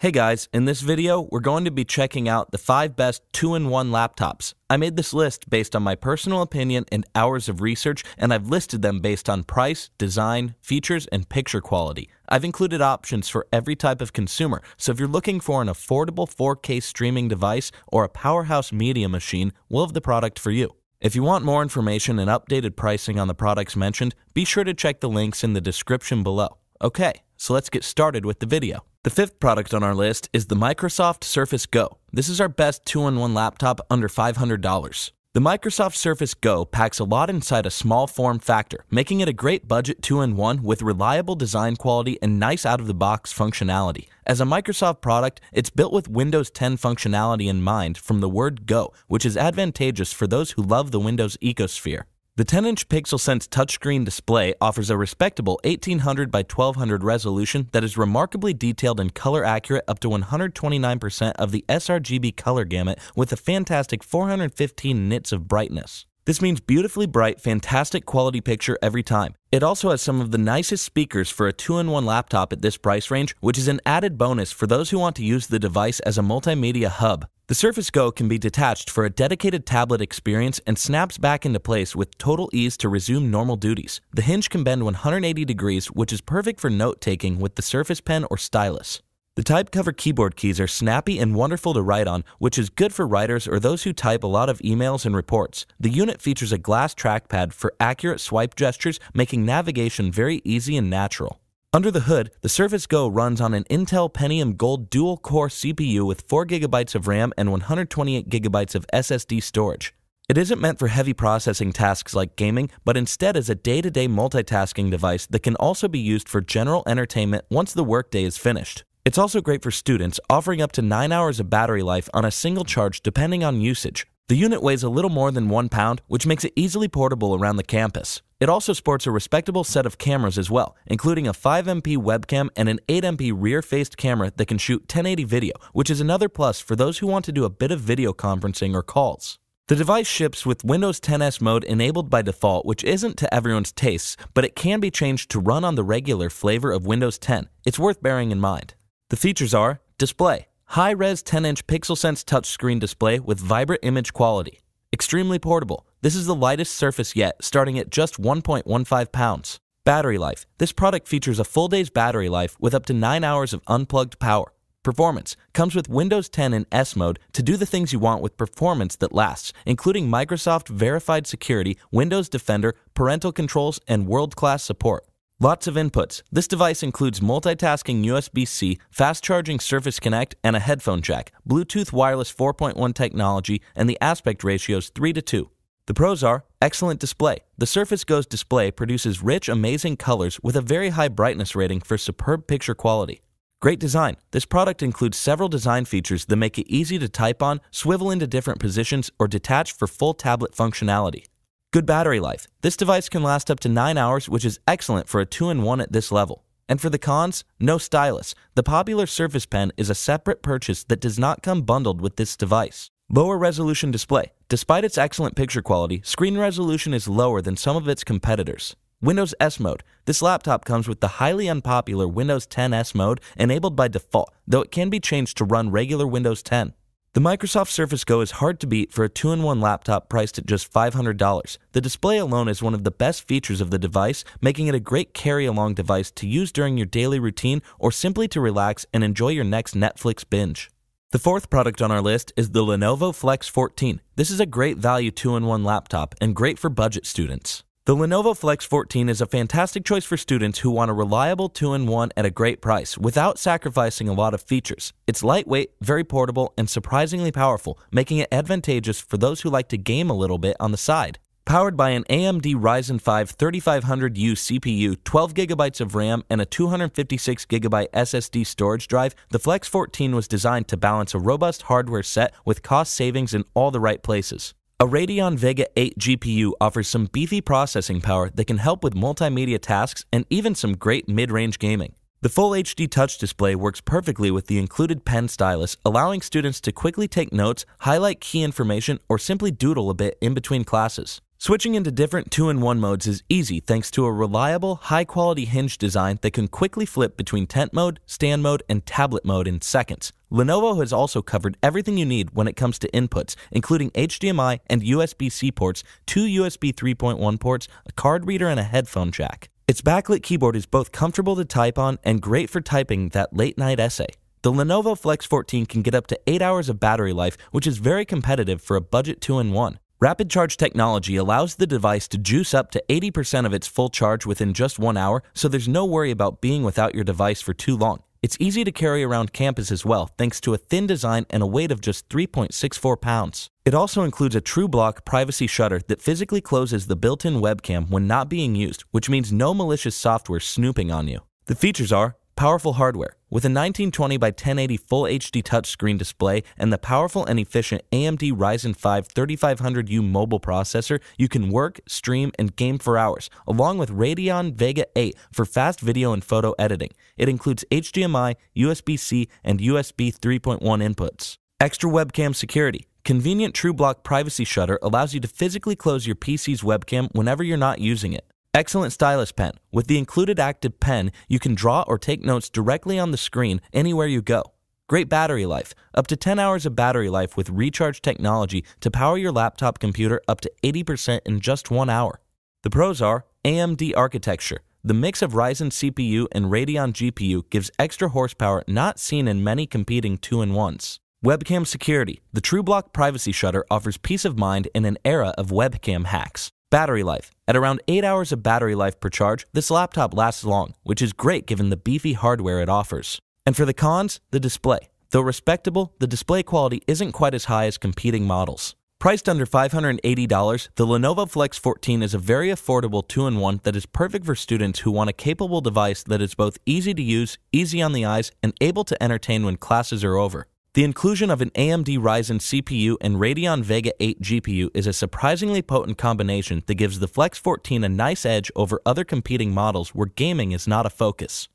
Hey guys, in this video, we're going to be checking out the 5 best 2-in-1 laptops. I made this list based on my personal opinion and hours of research, and I've listed them based on price, design, features, and picture quality. I've included options for every type of consumer, so if you're looking for an affordable 4K streaming device or a powerhouse media machine, we'll have the product for you. If you want more information and updated pricing on the products mentioned, be sure to check the links in the description below. Okay, so let's get started with the video. The fifth product on our list is the Microsoft Surface Go. This is our best two-in-one laptop under $500. The Microsoft Surface Go packs a lot inside a small form factor, making it a great budget two in one with reliable design quality and nice out of the box functionality. As a Microsoft product, it's built with Windows 10 functionality in mind from the word go, which is advantageous for those who love the Windows ecosphere. The 10-inch PixelSense touchscreen display offers a respectable 1800 by 1200 resolution that is remarkably detailed and color accurate up to 129% of the sRGB color gamut with a fantastic 415 nits of brightness. This means beautifully bright, fantastic quality picture every time. It also has some of the nicest speakers for a 2-in-1 laptop at this price range, which is an added bonus for those who want to use the device as a multimedia hub. The Surface Go can be detached for a dedicated tablet experience and snaps back into place with total ease to resume normal duties. The hinge can bend 180 degrees, which is perfect for note taking with the Surface Pen or stylus. The type cover keyboard keys are snappy and wonderful to write on, which is good for writers or those who type a lot of emails and reports. The unit features a glass trackpad for accurate swipe gestures, making navigation very easy and natural. Under the hood, the Surface Go runs on an Intel Pentium Gold dual-core CPU with 4GB of RAM and 128GB of SSD storage. It isn't meant for heavy processing tasks like gaming, but instead is a day to -day multitasking device that can also be used for general entertainment once the workday is finished. It's also great for students, offering up to 9 hours of battery life on a single charge depending on usage. The unit weighs a little more than 1 pound, which makes it easily portable around the campus. It also sports a respectable set of cameras as well, including a 5MP webcam and an 8MP rear-faced camera that can shoot 1080 video, which is another plus for those who want to do a bit of video conferencing or calls. The device ships with Windows 10S mode enabled by default, which isn't to everyone's tastes, but it can be changed to run on the regular flavor of Windows 10. It's worth bearing in mind. The features are display, high res 10 inch PixelSense touchscreen display with vibrant image quality, Extremely portable. This is the lightest Surface yet, starting at just 1.15 pounds. Battery life. This product features a full day's battery life with up to 9 hours of unplugged power. Performance comes with Windows 10 and S mode to do the things you want with performance that lasts, including Microsoft verified security, Windows Defender, parental controls, and world class support. Lots of inputs. This device includes multitasking USB C, fast charging Surface Connect, and a headphone jack, Bluetooth wireless 4.1 technology, and the aspect ratio is 3 to 2. The pros are excellent display. The Surface Go's display produces rich, amazing colors with a very high brightness rating for superb picture quality. Great design. This product includes several design features that make it easy to type on, swivel into different positions, or detach for full tablet functionality. Good battery life. This device can last up to 9 hours, which is excellent for a 2-in-1 at this level. And for the cons, no stylus. The popular Surface Pen is a separate purchase that does not come bundled with this device. Lower resolution display. Despite its excellent picture quality, screen resolution is lower than some of its competitors. Windows S Mode. This laptop comes with the highly unpopular Windows 10 S Mode enabled by default, though it can be changed to run regular Windows 10. The Microsoft Surface Go is hard to beat for a 2 in 1 laptop priced at just $500. The display alone is one of the best features of the device, making it a great carry along device to use during your daily routine or simply to relax and enjoy your next Netflix binge. The fourth product on our list is the Lenovo Flex 14. This is a great value 2 in 1 laptop and great for budget students. The Lenovo Flex 14 is a fantastic choice for students who want a reliable 2-in-1 at a great price without sacrificing a lot of features. It's lightweight, very portable, and surprisingly powerful, making it advantageous for those who like to game a little bit on the side. Powered by an AMD Ryzen 5 3500U CPU, 12GB of RAM, and a 256GB SSD storage drive, the Flex 14 was designed to balance a robust hardware set with cost savings in all the right places. A Radeon Vega 8 GPU offers some beefy processing power that can help with multimedia tasks and even some great mid-range gaming. The Full HD Touch display works perfectly with the included pen stylus, allowing students to quickly take notes, highlight key information, or simply doodle a bit in between classes. Switching into different 2-in-1 modes is easy thanks to a reliable, high-quality hinge design that can quickly flip between tent mode, stand mode, and tablet mode in seconds. Lenovo has also covered everything you need when it comes to inputs, including HDMI and USB-C ports, two USB 3.1 ports, a card reader, and a headphone jack. Its backlit keyboard is both comfortable to type on and great for typing that late-night essay. The Lenovo Flex 14 can get up to 8 hours of battery life, which is very competitive for a budget 2-in-1. Rapid charge technology allows the device to juice up to 80% of its full charge within just one hour, so there's no worry about being without your device for too long. It's easy to carry around campus as well, thanks to a thin design and a weight of just 3.64 pounds. It also includes a TrueBlock privacy shutter that physically closes the built in webcam when not being used, which means no malicious software snooping on you. The features are powerful hardware, with a 1920 by 1080 full HD touchscreen display and the powerful and efficient AMD Ryzen 5 3500U mobile processor, you can work, stream, and game for hours, along with Radeon Vega 8 for fast video and photo editing. It includes HDMI, USB-C, and USB 3.1 inputs. Extra webcam security. Convenient TrueBlock privacy shutter allows you to physically close your PC's webcam whenever you're not using it. Excellent stylus pen. With the included active pen, you can draw or take notes directly on the screen anywhere you go. Great battery life. Up to 10 hours of battery life with recharge technology to power your laptop computer up to 80% in just one hour. The pros are AMD architecture. The mix of Ryzen CPU and Radeon GPU gives extra horsepower not seen in many competing 2-in-1s. Webcam security. The TrueBlock privacy shutter offers peace of mind in an era of webcam hacks. Battery life. At around 8 hours of battery life per charge, this laptop lasts long, which is great given the beefy hardware it offers. And for the cons, the display. Though respectable, the display quality isn't quite as high as competing models. Priced under $580, the Lenovo Flex 14 is a very affordable 2-in-1 that is perfect for students who want a capable device that is both easy to use, easy on the eyes, and able to entertain when classes are over. The inclusion of an AMD Ryzen CPU and Radeon Vega 8 GPU is a surprisingly potent combination that gives the Flex 14 a nice edge over other competing models where gaming is not a focus.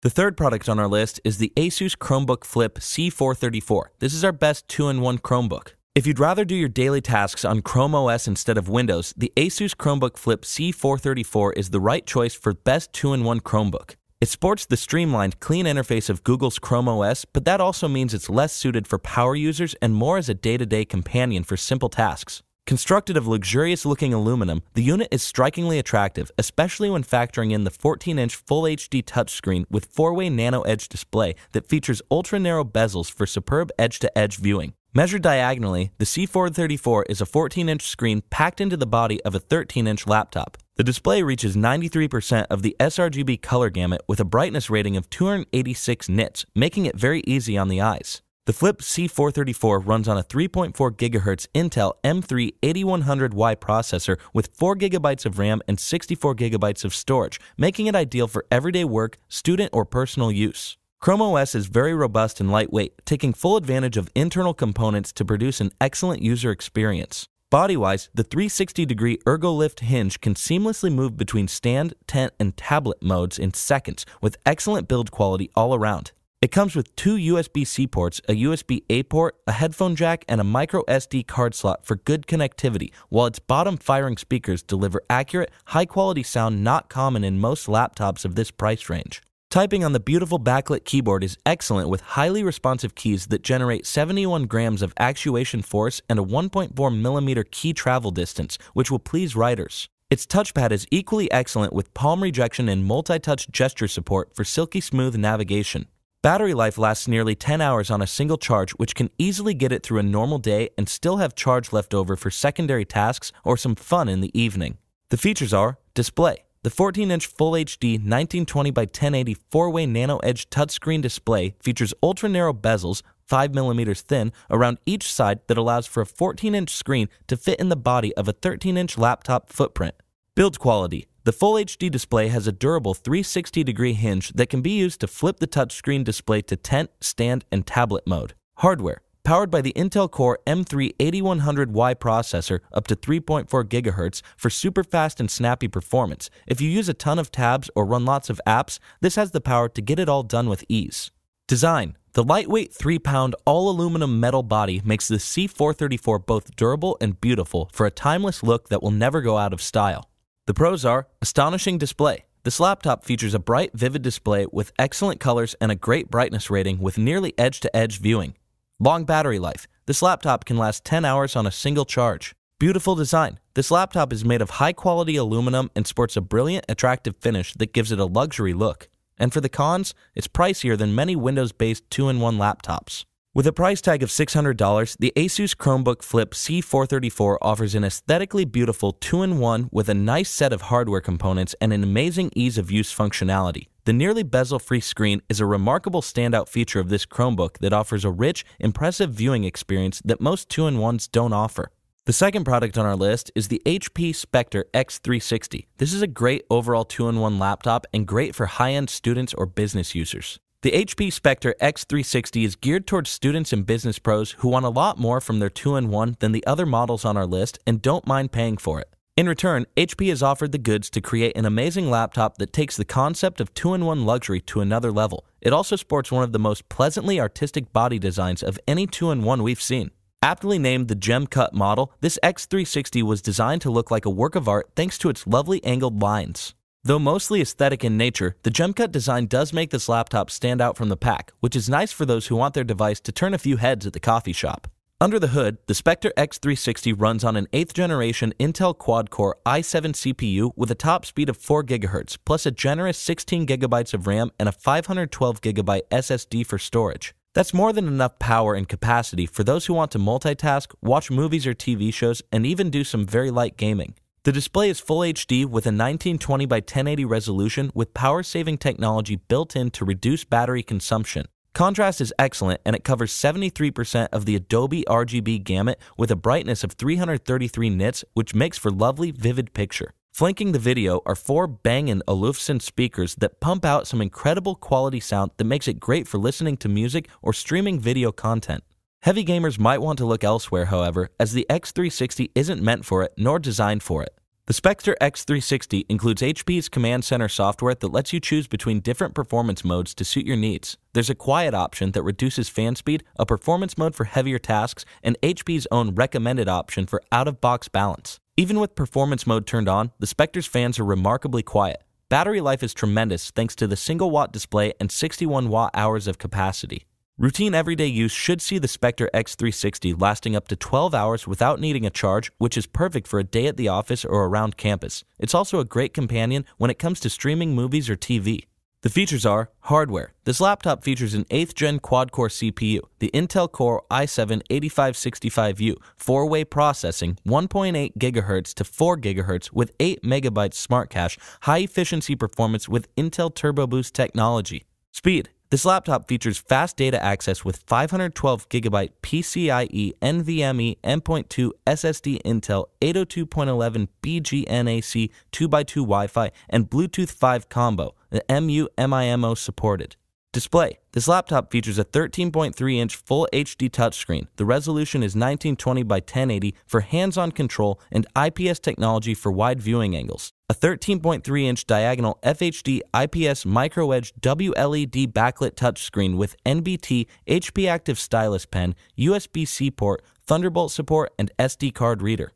The third product on our list is the Asus Chromebook Flip C434. This is our best 2-in-1 Chromebook. If you'd rather do your daily tasks on Chrome OS instead of Windows, the Asus Chromebook Flip C434 is the right choice for best 2-in-1 Chromebook. It sports the streamlined, clean interface of Google's Chrome OS, but that also means it's less suited for power users and more as a day to day companion for simple tasks. Constructed of luxurious looking aluminum, the unit is strikingly attractive, especially when factoring in the 14 inch Full HD touchscreen with 4 way nano edge display that features ultra narrow bezels for superb edge to edge viewing. Measured diagonally, the C434 is a 14 inch screen packed into the body of a 13 inch laptop. The display reaches 93% of the sRGB color gamut with a brightness rating of 286 nits, making it very easy on the eyes. The Flip C434 runs on a 3.4 GHz Intel M3 8100Y processor with 4 GB of RAM and 64 GB of storage, making it ideal for everyday work, student, or personal use. Chrome OS is very robust and lightweight, taking full advantage of internal components to produce an excellent user experience. Body wise, the 360 degree ErgoLift hinge can seamlessly move between stand, tent, and tablet modes in seconds with excellent build quality all around. It comes with two USB C ports, a USB A port, a headphone jack, and a micro SD card slot for good connectivity, while its bottom firing speakers deliver accurate, high quality sound not common in most laptops of this price range. Typing on the beautiful backlit keyboard is excellent with highly responsive keys that generate 71 grams of actuation force and a 1.4 millimeter key travel distance, which will please writers. Its touchpad is equally excellent with palm rejection and multi-touch gesture support for silky smooth navigation. Battery life lasts nearly 10 hours on a single charge, which can easily get it through a normal day and still have charge left over for secondary tasks or some fun in the evening. The features are display, the 14 inch Full HD 1920 by 1080 four way nano edge touchscreen display features ultra narrow bezels, 5mm thin, around each side that allows for a 14 inch screen to fit in the body of a 13 inch laptop footprint. Build quality the Full HD display has a durable 360 degree hinge that can be used to flip the touchscreen display to tent, stand, and tablet mode. Hardware powered by the Intel Core M3 8100Y processor up to 3.4 GHz for super fast and snappy performance. If you use a ton of tabs or run lots of apps, this has the power to get it all done with ease. Design The lightweight 3 pound all aluminum metal body makes the C434 both durable and beautiful for a timeless look that will never go out of style. The pros are astonishing display. This laptop features a bright, vivid display with excellent colors and a great brightness rating with nearly edge to edge viewing. Long battery life. This laptop can last 10 hours on a single charge. Beautiful design. This laptop is made of high quality aluminum and sports a brilliant, attractive finish that gives it a luxury look. And for the cons, it's pricier than many Windows based 2 in 1 laptops. With a price tag of $600, the Asus Chromebook Flip C434 offers an aesthetically beautiful 2 in 1 with a nice set of hardware components and an amazing ease of use functionality. The nearly bezel-free screen is a remarkable standout feature of this Chromebook that offers a rich, impressive viewing experience that most 2-in-1s don't offer. The second product on our list is the HP Spectre X360. This is a great overall 2-in-1 laptop and great for high-end students or business users. The HP Spectre X360 is geared towards students and business pros who want a lot more from their 2-in-1 than the other models on our list and don't mind paying for it. In return, HP has offered the goods to create an amazing laptop that takes the concept of two in one luxury to another level. It also sports one of the most pleasantly artistic body designs of any two in one we've seen. Aptly named the Gem Cut model, this X360 was designed to look like a work of art thanks to its lovely angled lines. Though mostly aesthetic in nature, the GemCut design does make this laptop stand out from the pack, which is nice for those who want their device to turn a few heads at the coffee shop. Under the hood, the Spectre X360 runs on an 8th generation Intel quad core i7 CPU with a top speed of 4 GHz, plus a generous 16 GB of RAM and a 512 GB SSD for storage. That's more than enough power and capacity for those who want to multitask, watch movies or TV shows, and even do some very light gaming. The display is full HD with a 1920 by 1080 resolution with power saving technology built in to reduce battery consumption. Contrast is excellent and it covers 73% of the Adobe RGB gamut with a brightness of 333 nits, which makes for lovely, vivid picture. Flanking the video are four & Olufsen speakers that pump out some incredible quality sound that makes it great for listening to music or streaming video content. Heavy gamers might want to look elsewhere, however, as the X360 isn't meant for it nor designed for it. The Spectre X360 includes HP's Command Center software that lets you choose between different performance modes to suit your needs. There's a quiet option that reduces fan speed, a performance mode for heavier tasks, and HP's own recommended option for out-of-box balance. Even with performance mode turned on, the Spectre's fans are remarkably quiet. Battery life is tremendous thanks to the single watt display and 61 watt hours of capacity. Routine everyday use should see the Spectre X360 lasting up to 12 hours without needing a charge, which is perfect for a day at the office or around campus. It's also a great companion when it comes to streaming movies or TV. The features are hardware. This laptop features an 8th gen quad core CPU, the Intel Core i7 8565U, four way processing, 1.8 GHz to 4 GHz with 8 MB smart cache, high efficiency performance with Intel Turbo Boost technology. Speed this laptop features fast data access with 512GB PCIe NVMe M.2 SSD Intel 802.11 BGNAC 2x2 Wi-Fi and Bluetooth 5 combo, the MU-MIMO supported. Display. This laptop features a 13.3 inch full HD touchscreen. The resolution is 1920 by 1080 for hands on control and IPS technology for wide viewing angles a 13.3 inch diagonal FHD IPS Micro Edge WLED backlit touchscreen with NBT HP Active Stylus Pen, USB C port, Thunderbolt support, and SD card reader.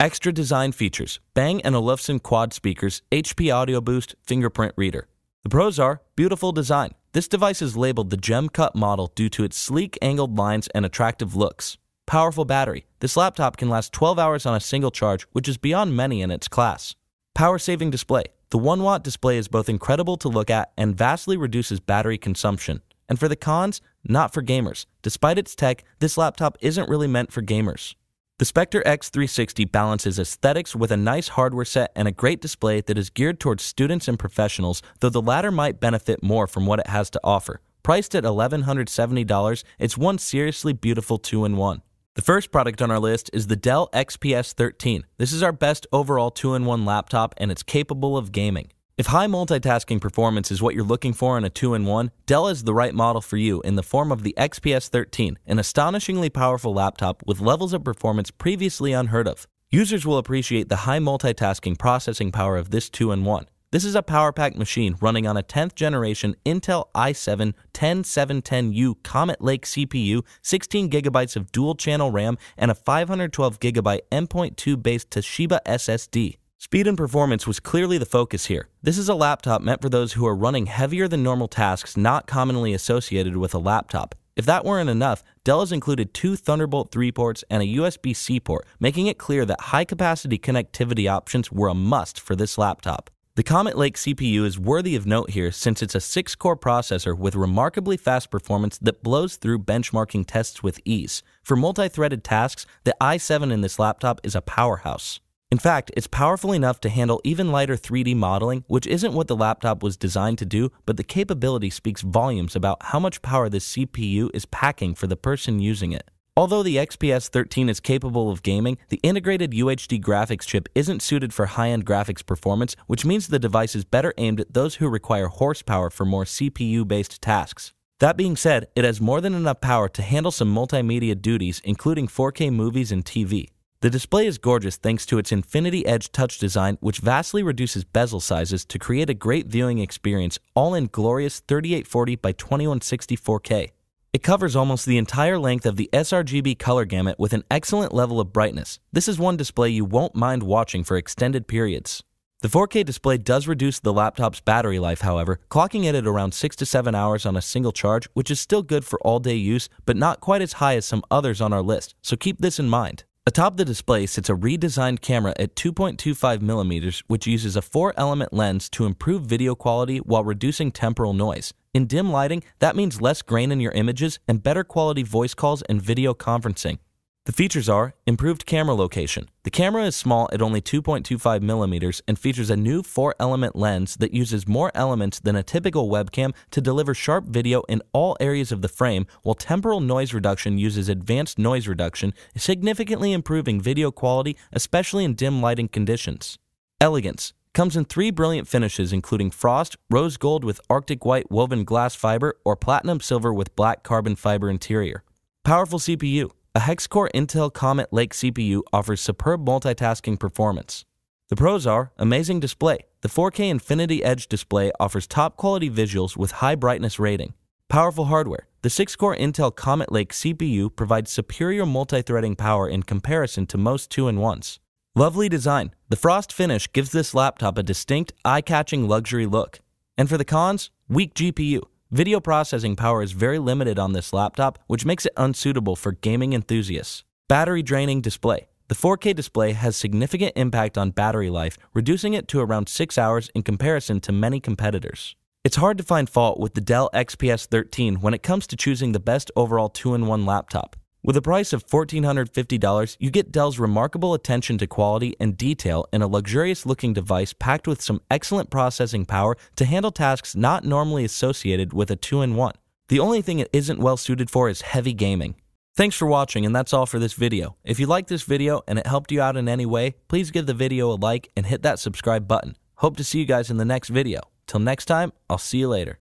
Extra design features Bang & Olufsen quad speakers, HP Audio Boost, fingerprint reader. The pros are beautiful design. This device is labeled the Gem Cut model due to its sleek angled lines and attractive looks. Powerful battery. This laptop can last 12 hours on a single charge, which is beyond many in its class. Power saving display. The 1 watt display is both incredible to look at and vastly reduces battery consumption. And for the cons, not for gamers. Despite its tech, this laptop isn't really meant for gamers. The Spectre X360 balances aesthetics with a nice hardware set and a great display that is geared towards students and professionals, though the latter might benefit more from what it has to offer. Priced at $1,170, it's one seriously beautiful two in one. The first product on our list is the Dell XPS 13. This is our best overall 2-in-1 laptop and it's capable of gaming. If high multitasking performance is what you're looking for in a 2-in-1, Dell is the right model for you in the form of the XPS 13, an astonishingly powerful laptop with levels of performance previously unheard of. Users will appreciate the high multitasking processing power of this 2-in-1. This is a power packed machine running on a 10th generation Intel i7 10710U Comet Lake CPU, 16 gigabytes of dual channel RAM, and a 512 gigabyte M.2 based Toshiba SSD. Speed and performance was clearly the focus here. This is a laptop meant for those who are running heavier than normal tasks not commonly associated with a laptop. If that weren't enough, Dell has included two Thunderbolt 3 ports and a USB C port, making it clear that high capacity connectivity options were a must for this laptop. The Comet Lake CPU is worthy of note here since it's a 6 core processor with remarkably fast performance that blows through benchmarking tests with ease. For multi threaded tasks, the i7 in this laptop is a powerhouse. In fact, it's powerful enough to handle even lighter 3D modeling, which isn't what the laptop was designed to do, but the capability speaks volumes about how much power this CPU is packing for the person using it. Although the XPS 13 is capable of gaming, the integrated UHD graphics chip isn't suited for high end graphics performance, which means the device is better aimed at those who require horsepower for more CPU based tasks. That being said, it has more than enough power to handle some multimedia duties, including 4K movies and TV. The display is gorgeous thanks to its Infinity Edge touch design, which vastly reduces bezel sizes to create a great viewing experience, all in glorious 3840 by 2160 4K. It covers almost the entire length of the sRGB color gamut with an excellent level of brightness. This is one display you won't mind watching for extended periods. The 4K display does reduce the laptop's battery life, however, clocking it at around 6 to 7 hours on a single charge, which is still good for all-day use, but not quite as high as some others on our list, so keep this in mind. Atop the display sits a redesigned camera at 2.25mm, which uses a four element lens to improve video quality while reducing temporal noise. In dim lighting, that means less grain in your images and better quality voice calls and video conferencing. The features are improved camera location. The camera is small at only 2.25 millimeters and features a new four element lens that uses more elements than a typical webcam to deliver sharp video in all areas of the frame, while temporal noise reduction uses advanced noise reduction, significantly improving video quality, especially in dim lighting conditions. Elegance comes in three brilliant finishes, including frost, rose gold with arctic white woven glass fiber, or platinum silver with black carbon fiber interior. Powerful CPU. A hex-core Intel Comet Lake CPU offers superb multitasking performance. The pros are amazing display. The 4K Infinity Edge display offers top quality visuals with high brightness rating. Powerful hardware. The 6 core Intel Comet Lake CPU provides superior multi threading power in comparison to most 2 in 1s. Lovely design. The frost finish gives this laptop a distinct, eye-catching luxury look. And for the cons, weak GPU. Video processing power is very limited on this laptop, which makes it unsuitable for gaming enthusiasts. Battery draining display. The 4K display has significant impact on battery life, reducing it to around 6 hours in comparison to many competitors. It's hard to find fault with the Dell XPS 13 when it comes to choosing the best overall 2-in-1 laptop. With a price of $1,450, you get Dell's remarkable attention to quality and detail in a luxurious looking device packed with some excellent processing power to handle tasks not normally associated with a 2 in 1. The only thing it isn't well suited for is heavy gaming. Thanks for watching and that's all for this video. If you liked this video and it helped you out in any way, please give the video a like and hit that subscribe button. Hope to see you guys in the next video. Till next time, I'll see you later.